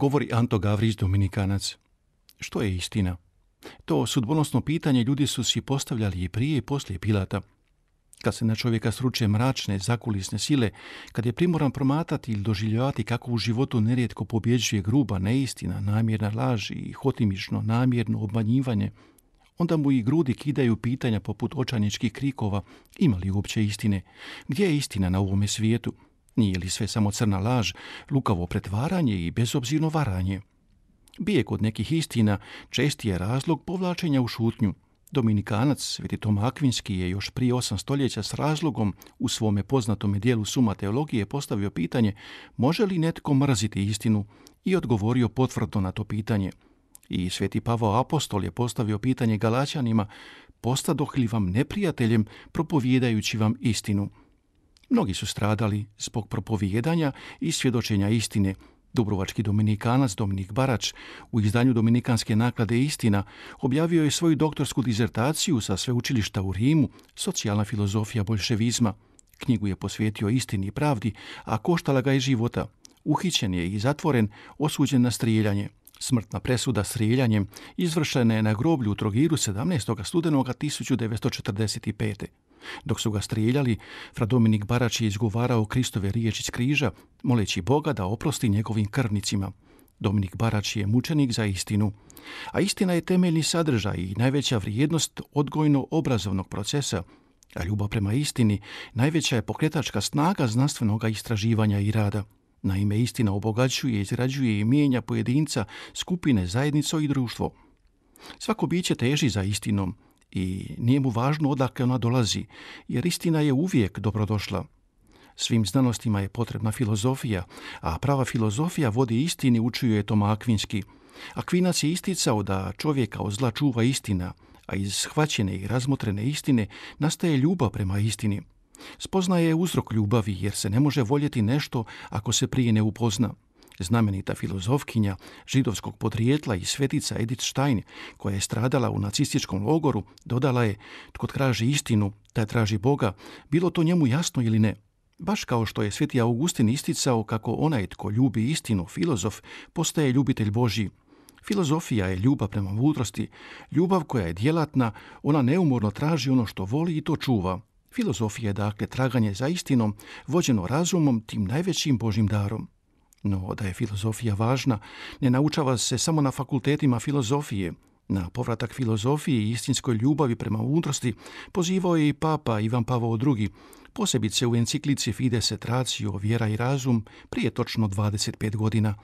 govori Anto Gavrić Dominikanac. Što je istina? To sudbonosno pitanje ljudi su si postavljali i prije i poslije Pilata. Kad se na čovjeka sruče mračne, zakulisne sile, kad je primoran promatati ili doživljavati kako u životu nerijetko pobjeđuje gruba, neistina, namjerna laž i hotimično, namjerno obmanjivanje, onda mu i grudi kidaju pitanja poput očaničkih krikova, ima li uopće istine, gdje je istina na ovome svijetu, nije li sve samo crna laž, lukavo pretvaranje i bezobzirno varanje? Bije od nekih istina česti je razlog povlačenja u šutnju. Dominikanac Sveti Tom Akvinski je još prije osam stoljeća s razlogom u svome poznatome dijelu Suma teologije postavio pitanje može li netko mrziti istinu i odgovorio potvrdo na to pitanje. I Sveti Pavo Apostol je postavio pitanje Galaćanima postadoh li vam neprijateljem propovijedajući vam istinu. Mnogi su stradali zbog propovijedanja i svjedočenja istine. Dubrovački dominikanac Dominik Barač u izdanju Dominikanske naklade Istina objavio je svoju doktorsku dizertaciju sa sveučilišta u Rimu Socijalna filozofija bolševizma. Knjigu je posvetio istini i pravdi, a koštala ga je života. Uhićen je i zatvoren, osuđen na strijeljanje – Smrtna presuda s izvršena je na groblju u Trogiru 17. studenoga 1945. Dok su ga strijeljali, fra Dominik Barač je izgovarao Kristove riječi s križa, moleći Boga da oprosti njegovim krvnicima. Dominik Barač je mučenik za istinu, a istina je temeljni sadržaj i najveća vrijednost odgojno-obrazovnog procesa, a ljubav prema istini najveća je pokretačka snaga znanstvenog istraživanja i rada. Naime, istina obogaćuje, izrađuje i mijenja pojedinca, skupine, zajednico i društvo. Svako biće teži za istinom i nije mu važno odakle ona dolazi, jer istina je uvijek dobrodošla. Svim znanostima je potrebna filozofija, a prava filozofija vodi istini, učio je Toma Akvinski. Akvinac je isticao da čovjeka od zla čuva istina, a iz shvaćene i razmotrene istine nastaje ljubav prema istini. Spoznaje je uzrok ljubavi jer se ne može voljeti nešto ako se prije ne upozna. Znamenita filozofkinja židovskog podrijetla i svetica Edith Stein, koja je stradala u nacističkom logoru, dodala je tko traži istinu, taj traži Boga, bilo to njemu jasno ili ne. Baš kao što je sveti Augustin isticao kako onaj tko ljubi istinu, filozof, postaje ljubitelj Božji. Filozofija je ljubav prema mudrosti, ljubav koja je djelatna, ona neumorno traži ono što voli i to čuva. Filozofija je dakle traganje za istinom, vođeno razumom, tim najvećim Božim darom. No, da je filozofija važna, ne naučava se samo na fakultetima filozofije, na povratak filozofiji i istinskoj ljubavi prema mudrosti pozivao je i papa Ivan Pavo II, posebice u enciklici Fides et Ratio, Vjera i razum, prije točno 25 godina.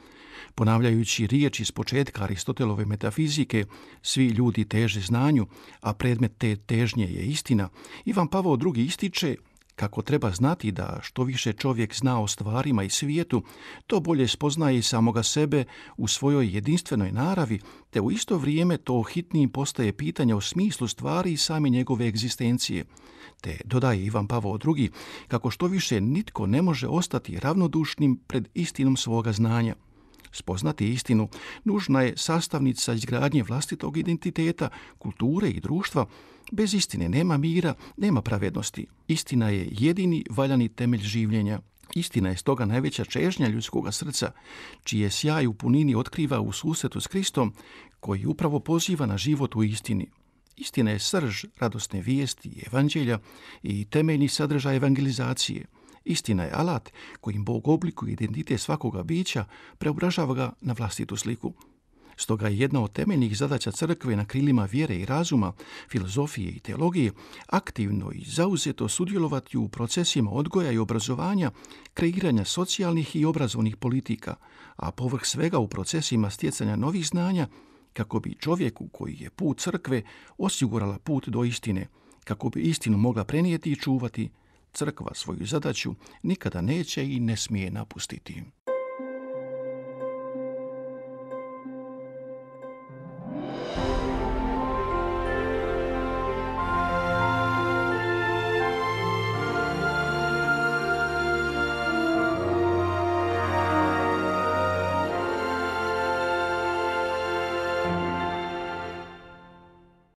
Ponavljajući riječi iz početka Aristotelove metafizike, svi ljudi teže znanju, a predmet te težnje je istina, Ivan Pavo II ističe kako treba znati da što više čovjek zna o stvarima i svijetu, to bolje spoznaje samoga sebe u svojoj jedinstvenoj naravi, te u isto vrijeme to hitnijim postaje pitanje o smislu stvari i same njegove egzistencije. Te dodaje Ivan Pavo II. kako što više nitko ne može ostati ravnodušnim pred istinom svoga znanja. Spoznati istinu nužna je sastavnica izgradnje vlastitog identiteta, kulture i društva. Bez istine nema mira, nema pravednosti. Istina je jedini valjani temelj življenja. Istina je stoga najveća čežnja ljudskoga srca, čije sjaj u punini otkriva u susretu s Kristom, koji upravo poziva na život u istini. Istina je srž radosne vijesti, evanđelja i temeljni sadržaj evangelizacije – Istina je alat kojim Bog oblikuje identitet svakoga bića, preobražava ga na vlastitu sliku. Stoga je jedna od temeljnih zadaća crkve na krilima vjere i razuma, filozofije i teologije aktivno i zauzeto sudjelovati u procesima odgoja i obrazovanja, kreiranja socijalnih i obrazovnih politika, a povrh svega u procesima stjecanja novih znanja kako bi čovjeku koji je put crkve osigurala put do istine, kako bi istinu mogla prenijeti i čuvati, crkva svoju zadaću nikada neće i ne smije napustiti.